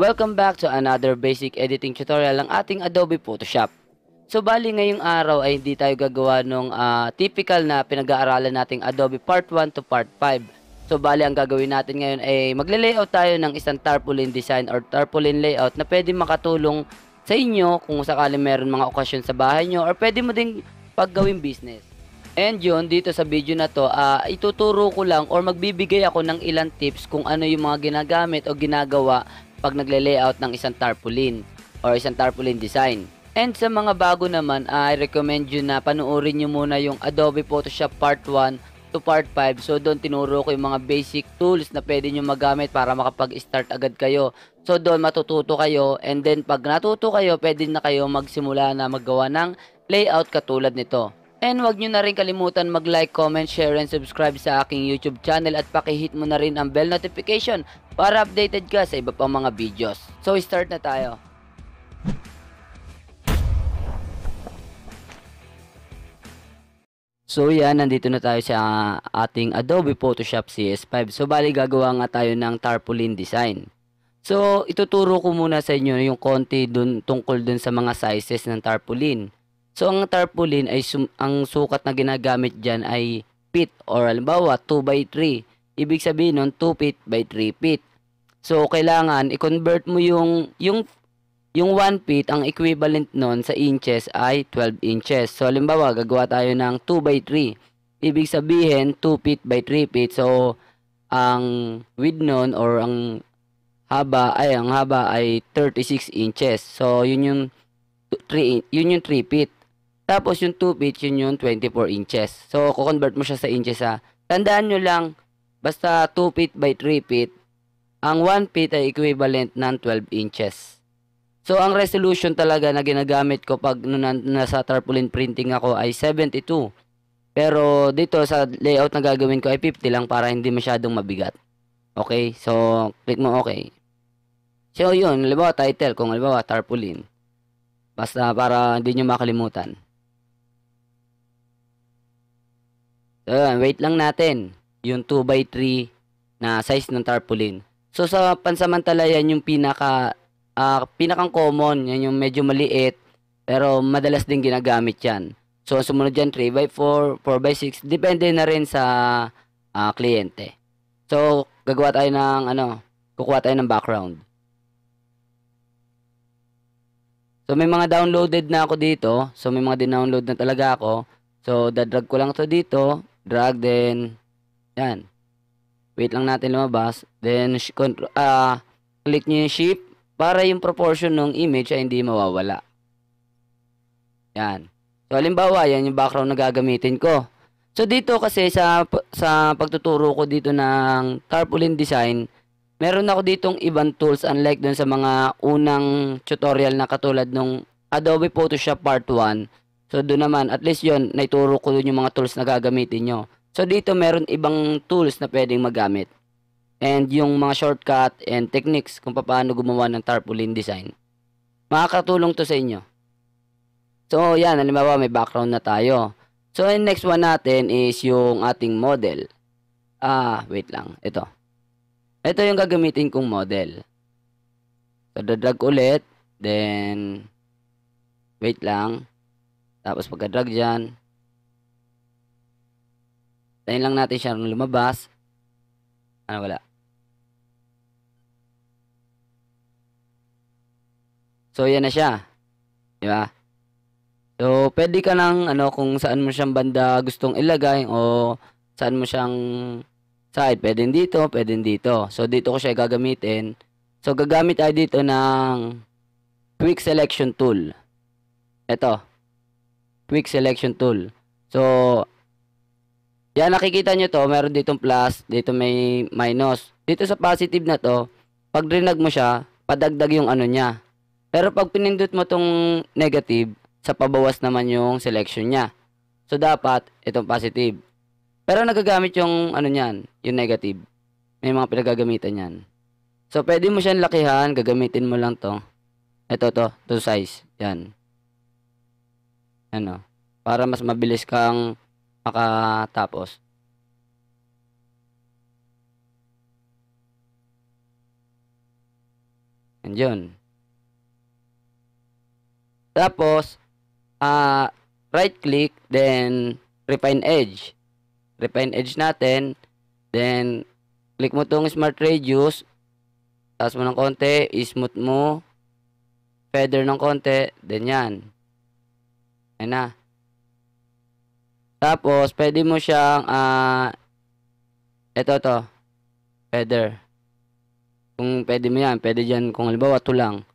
Welcome back to another basic editing tutorial ng ating Adobe Photoshop. So bali ngayong araw ay hindi tayo gagawa nung uh, typical na pinag-aaralan nating Adobe Part 1 to Part 5. So bali ang gagawin natin ngayon ay magle-layout tayo ng isang tarpaulin design or tarpaulin layout na pwede makatulong sa inyo kung sakali meron mga okasyon sa bahay nyo or pwede mo ding paggawin business. And yun, dito sa video na to, uh, ituturo ko lang or magbibigay ako ng ilang tips kung ano yung mga ginagamit o ginagawa pag nagle-layout ng isang tarpaulin or isang tarpaulin design. And sa mga bago naman, I recommend you na panuorin nyo muna yung Adobe Photoshop Part 1 to Part 5. So doon tinuro ko yung mga basic tools na pwede nyo magamit para makapag-start agad kayo. So doon matututo kayo and then pag natuto kayo, pwede na kayo magsimula na maggawa ng layout katulad nito. And wag nyo na rin kalimutan mag-like, comment, share, and subscribe sa aking YouTube channel at pakihit mo na rin ang bell notification para updated ka sa iba pang mga videos. So start na tayo. So yan, nandito na tayo sa ating Adobe Photoshop CS5. So bali gagawa nga tayo ng tarpaulin design. So ituturo ko muna sa inyo yung konti dun, tungkol dun sa mga sizes ng tarpaulin. So ang tarpaulin ay sum- ang sukat na ginagamit diyan ay feet or halimbawa 2 by 3. Ibig sabihin nun 2 feet by 3 feet. So kailangan i-convert mo yung yung yung 1 feet ang equivalent nun sa inches ay 12 inches. So halimbawa gagawa tayo ng 2 by 3. Ibig sabihin 2 feet by 3 feet. So ang width nun or ang haba ay ang haba ay 36 inches. So yun yung 3 yun yung 3 feet. Tapos yung 2 feet, yun yung 24 inches. So, kukonvert mo siya sa inches ha. Tandaan nyo lang, basta 2 feet by 3 feet, ang 1 feet ay equivalent ng 12 inches. So, ang resolution talaga na ginagamit ko pag nasa tarpaulin printing ako ay 72. Pero dito sa layout na gagawin ko ay 50 lang para hindi masyadong mabigat. Okay? So, click mo okay. So, yun. Halimbawa, title. Kung halimbawa, tarpaulin. Basta para hindi nyo makalimutan. So, wait lang natin. Yung 2x3 na size ng tarpaulin. So, sa pansamantala, yan yung pinaka, uh, pinakang common. Yan yung medyo maliit. Pero, madalas din ginagamit yan. So, sumunod dyan, 3x4, 4x6. Depende na rin sa uh, kliyente. So, gagawa tayo ng, ano, kukuha tayo ng background. So, may mga downloaded na ako dito. So, may mga din-download na talaga ako. So, dadrag ko lang to dito drag, then, yan. Wait lang natin lumabas. Then, uh, click nyo yung shift para yung proportion ng image ay hindi mawawala. Yan. So, halimbawa, yan yung background na gagamitin ko. So, dito kasi sa, sa pagtuturo ko dito ng tarpaulin design, meron ako ditong ibang tools unlike dun sa mga unang tutorial na katulad nung Adobe Photoshop Part 1 So doon naman, at least yon naituro ko dun yung mga tools na gagamitin nyo. So dito meron ibang tools na pwedeng magamit. And yung mga shortcut and techniques kung paano gumawa ng tarpaulin design. Makakatulong to sa inyo. So yan, halimbawa may background na tayo. So yung next one natin is yung ating model. Ah, wait lang. Ito. Ito yung gagamitin kong model. So, dadrag ulit. Then, wait lang. Tapos pagka-drag dyan, tayin lang natin siya lumabas. Ano wala? So, yan na siya. Di ba? So, pwede ka lang, ano, kung saan mo siyang banda gustong ilagay o saan mo siyang side. Pwede dito, pwede dito. So, dito ko siya gagamitin. So, gagamit tayo dito ng quick selection tool. Ito quick selection tool. So, yan nakikita nyo to, meron ditong plus, dito may minus. Dito sa positive na to, pag rinag mo siya, padagdag yung ano niya. Pero pag pinindot mo tong negative, sa pabawas naman yung selection niya. So, dapat itong positive. Pero nagagamit yung ano niyan, yung negative. May mga pinagagamitan niyan. So, pwede mo siyang lakihan, gagamitin mo lang to. Ito to, to size. Yan. Ano? Para mas mabilis kang makatapos. And yun. Tapos, uh, ah, right click, then refine edge. Refine edge natin. Then, click mo tong smart radius. Tapos mo ng konti, ismooth mo. Feather ng konti, then yan. Ayan na. Tapos, pwede mo siyang, ah, uh, eto to, feather. Kung pwede mo yan, pwede dyan, kung halimbawa, ito lang.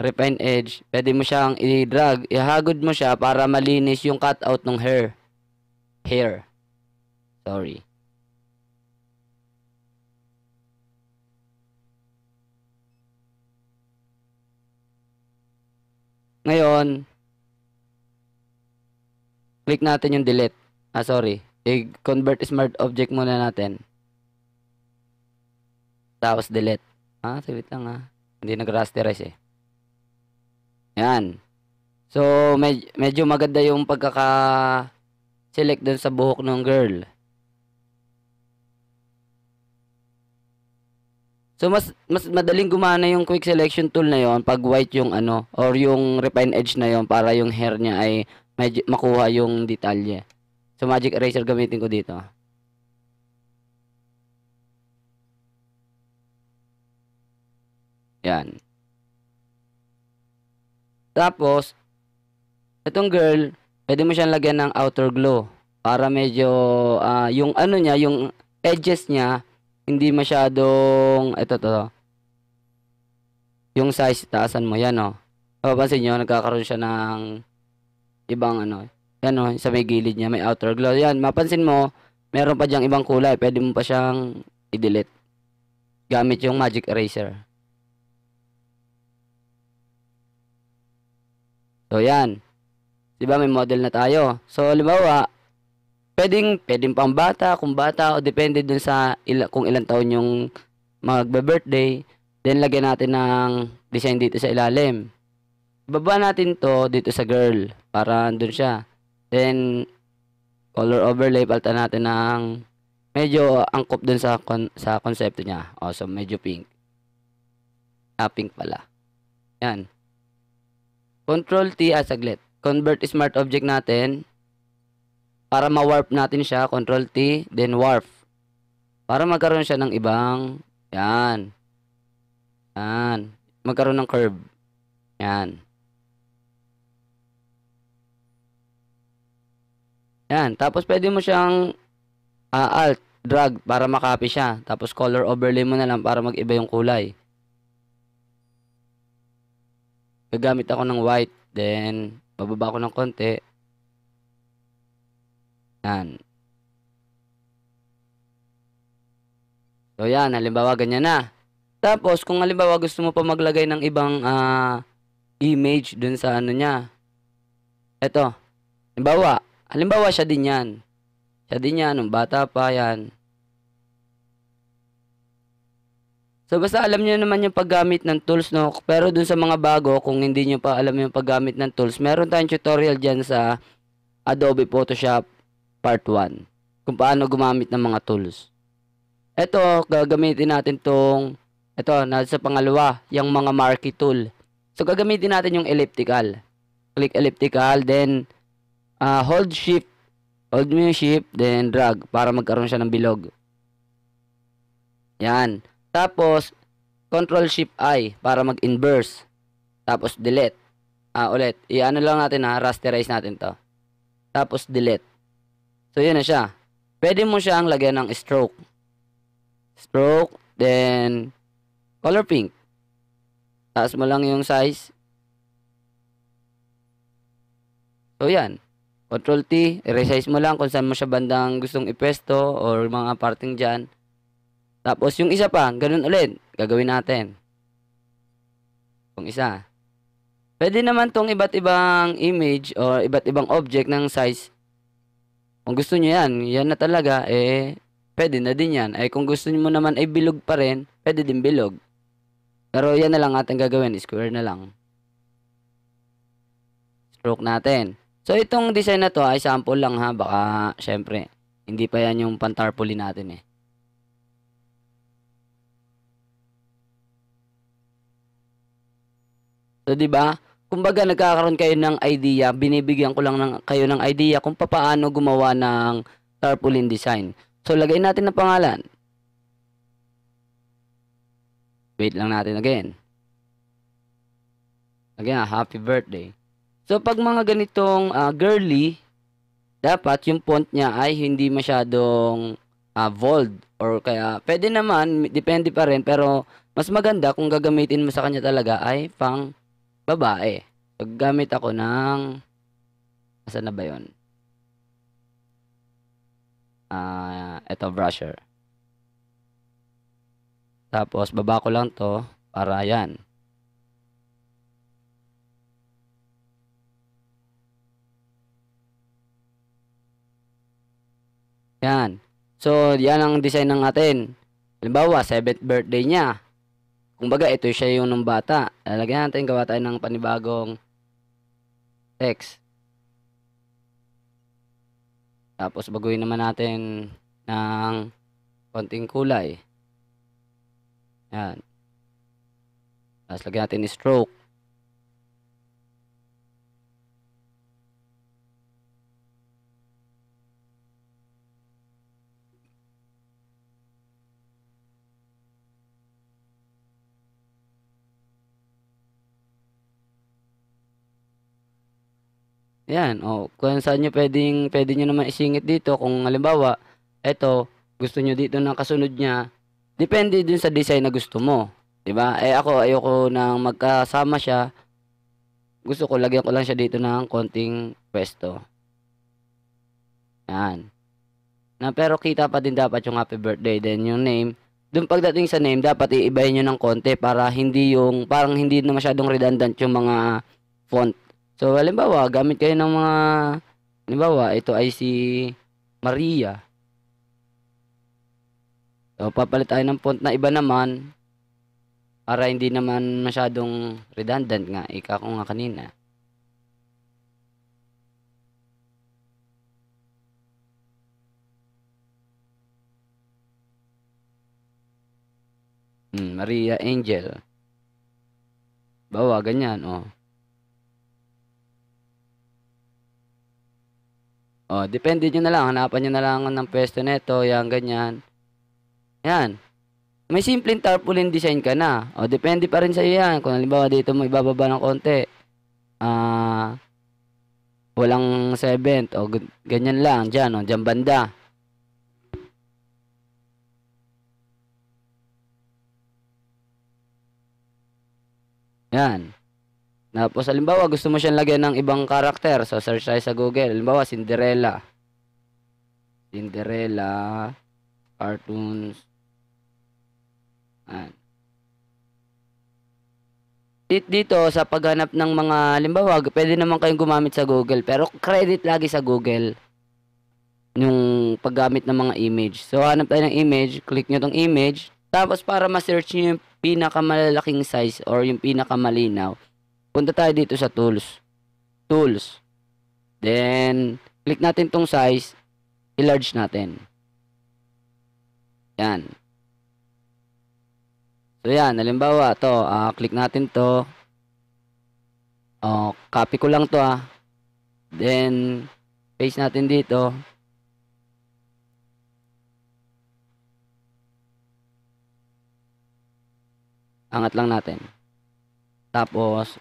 Refine edge, pwede mo siyang i-drag, ihagod mo siya para malinis yung cutout ng hair. Hair. Sorry. Ngayon, click natin yung delete. Ah, sorry. I-convert smart object muna natin. Tapos delete. Ah, saglit lang ah. Hindi nag-rasterize eh. Yan. So, med medyo maganda yung pagkaka select dun sa buhok ng girl. So, mas, mas madaling gumana yung quick selection tool na yon pag white yung ano, or yung refine edge na yon para yung hair niya ay medyo makuha yung detalye. So magic eraser gamitin ko dito. Yan. Tapos, itong girl, pwede mo siyang lagyan ng outer glow para medyo uh, yung ano niya, yung edges niya hindi masyadong ito to. Yung size taasan mo yan, oh. Papansin niyo nagkakaroon siya ng ibang ano, yan o, sa may gilid niya, may outer glow. Yan, mapansin mo, meron pa diyang ibang kulay. Pwede mo pa siyang i-delete. Gamit yung magic eraser. So, yan. Diba, may model na tayo. So, halimbawa, pwedeng, pwedeng pang bata, kung bata, o depende dun sa il- kung ilang taon yung magbe-birthday. Then, lagyan natin ng design dito sa ilalim. Baba natin to dito sa girl para andun siya. Then, color overlay, palitan natin ng medyo angkop dun sa, con sa konsepto niya. Oh, so medyo pink. Ah, pink pala. Yan. Control T, ah, saglit. Convert smart object natin. Para ma-warp natin siya, Control T, then warp. Para magkaroon siya ng ibang, yan. Yan. Magkaroon ng curve. Yan. Yan. Tapos, pwede mo siyang uh, alt, drag, para makapi siya. Tapos, color overlay mo na lang para mag-iba yung kulay. Gagamit ako ng white. Then, bababa ko ng konti. Yan. So, yan. Halimbawa, ganyan na. Tapos, kung halimbawa gusto mo pa maglagay ng ibang uh, image dun sa ano niya. Ito. Halimbawa, Halimbawa, siya din yan. Siya din yan, nung bata pa yan. So basta alam niyo naman yung paggamit ng tools no. Pero dun sa mga bago, kung hindi niyo pa alam yung paggamit ng tools, meron tayong tutorial diyan sa Adobe Photoshop Part 1 kung paano gumamit ng mga tools. Ito, gagamitin natin tong ito, nasa pangalawa, yung mga marquee tool. So gagamitin natin yung elliptical. Click elliptical, then uh, hold shift, hold mo yung shift, then drag para magkaroon siya ng bilog. Yan. Tapos, control shift I para mag-inverse. Tapos, delete. Ah, ulit. I-ano lang natin ha, rasterize natin to. Tapos, delete. So, yun na siya. Pwede mo siyang lagyan ng stroke. Stroke, then, color pink. Taas mo lang yung size. So, yan. Control T, resize mo lang kung saan mo siya bandang gustong ipwesto or mga parting dyan. Tapos yung isa pa, ganun ulit, gagawin natin. Yung isa. Pwede naman tong iba't ibang image or iba't ibang object ng size. Kung gusto nyo yan, yan na talaga, eh, pwede na din yan. Eh, kung gusto mo naman ay bilog pa rin, pwede din bilog. Pero yan na lang ating gagawin, square na lang. Stroke natin. So, itong design na to, ay ah, sample lang ha. Baka, syempre, hindi pa yan yung pantarpaulin natin eh. So, di ba? Kumbaga, nagkakaroon kayo ng idea, binibigyan ko lang ng, kayo ng idea kung paano gumawa ng tarpaulin design. So, lagay natin ng pangalan. Wait lang natin again. Again, ah, happy birthday. So pag mga ganitong uh, girly, dapat yung font niya ay hindi masyadong uh, bold or kaya pwede naman, depende pa rin pero mas maganda kung gagamitin mo sa kanya talaga ay pang babae. So gamit ako ng asa na ba 'yon? Ah, uh, ito brusher. Tapos baba ko lang 'to para yan. Yan. So, yan ang design ng atin. Halimbawa, 7th birthday niya. Kumbaga, ito siya yung nung bata. Lalagyan natin, gawa tayo ng panibagong text. Tapos, baguhin naman natin ng konting kulay. Yan. Tapos, lagyan natin stroke. Yan, o. Kung saan nyo pwedeng, pwede nyo naman isingit dito. Kung halimbawa, eto, gusto nyo dito ng kasunod niya. Depende din sa design na gusto mo. Diba? Eh ako, ayoko nang magkasama siya. Gusto ko, lagyan ko lang siya dito ng konting pwesto. Yan. Na, pero kita pa din dapat yung happy birthday. Then yung name, doon pagdating sa name, dapat iibahin nyo ng konti para hindi yung, parang hindi na masyadong redundant yung mga font So, halimbawa, gamit kayo ng mga, halimbawa, ito ay si Maria. So, papalit tayo ng font na iba naman para hindi naman masyadong redundant nga, ika ko nga kanina. Hmm, Maria Angel. Bawa, ganyan, oh. Oh, depende nyo na lang. Hanapan nyo na lang ng pwesto neto, yan, ganyan. Yan. May simpleng tarpaulin design ka na. O, oh, depende pa rin sa iyo yan. Kung halimbawa dito mo ibababa ng konti. Ah, uh, walang 7th. O, ganyan lang. Diyan, o, oh, diyan banda. Yan. Tapos, halimbawa, gusto mo siyang lagyan ng ibang karakter. So, search tayo sa Google. Halimbawa, Cinderella. Cinderella. Cartoons. Ayan. Dito, sa paghanap ng mga, halimbawa, pwede naman kayong gumamit sa Google. Pero, credit lagi sa Google yung paggamit ng mga image. So, hanap tayo ng image. Click nyo tong image. Tapos, para ma-search nyo yung pinakamalalaking size or yung pinakamalinaw punta tayo dito sa tools. Tools. Then, click natin tong size, i-large natin. Yan. So, yan. Halimbawa, to uh, click natin to Oh, copy ko lang to ah. Then, paste natin dito. Angat lang natin. Tapos,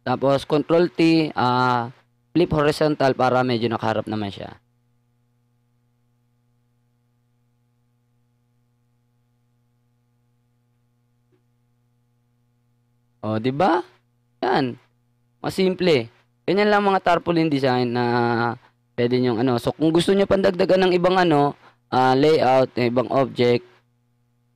Tapos control T, uh, flip horizontal para medyo nakaharap naman siya. O, oh, di ba? Yan. Mas simple. Ganyan lang mga tarpaulin design na pwede nyo ano. So, kung gusto nyo pandagdagan ng ibang ano, uh, layout, ibang object,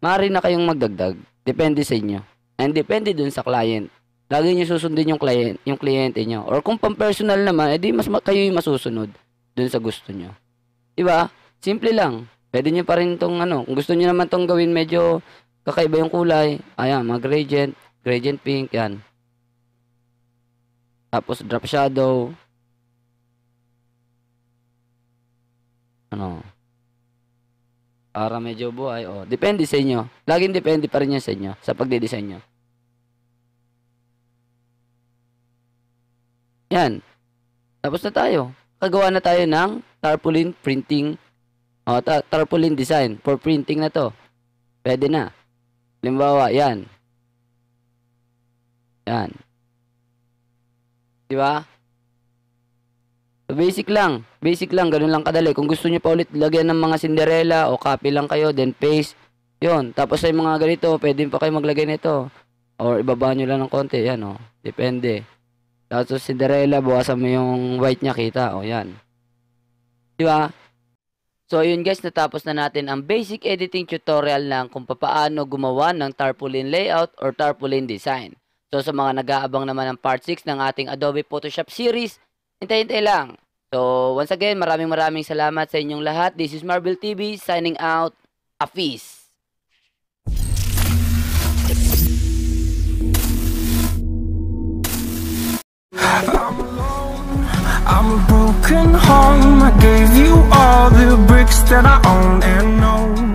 maaari na kayong magdagdag. Depende sa inyo. And depende dun sa client. Lagi niyo susundin yung client, yung kliyente niyo. Or kung pang-personal naman, edi mas kayo yung masusunod dun sa gusto niyo. 'Di ba? Simple lang. Pwede niyo pa rin tong ano, kung gusto niyo naman tong gawin medyo kakaiba yung kulay, ayan, mag gradient, gradient pink 'yan. Tapos drop shadow. Ano? Para medyo buhay, oh. Depende sa inyo. Laging depende pa rin yan sa inyo sa pagde-design niyo. Yan. Tapos na tayo. Kagawa na tayo ng tarpaulin printing o ta- tarpaulin design for printing na to. Pwede na. Halimbawa, yan. Yan. Di ba? So basic lang. Basic lang. Ganun lang kadali. Kung gusto niyo pa ulit lagyan ng mga Cinderella o copy lang kayo, then paste. yon Tapos sa mga ganito, pwede pa kayo maglagay nito. Or ibaba nyo lang ng konti. Yan o. Oh. Depende. Tapos Cinderella, bawasan mo yung white niya, kita. O, yan. Di ba? So, yun guys, natapos na natin ang basic editing tutorial ng kung paano gumawa ng tarpaulin layout or tarpaulin design. So, sa mga nag-aabang naman ng part 6 ng ating Adobe Photoshop series, hintay-hintay lang. So, once again, maraming maraming salamat sa inyong lahat. This is Marvel TV, signing out. Afis! I'm alone, I'm a broken home I gave you all the bricks that I own and know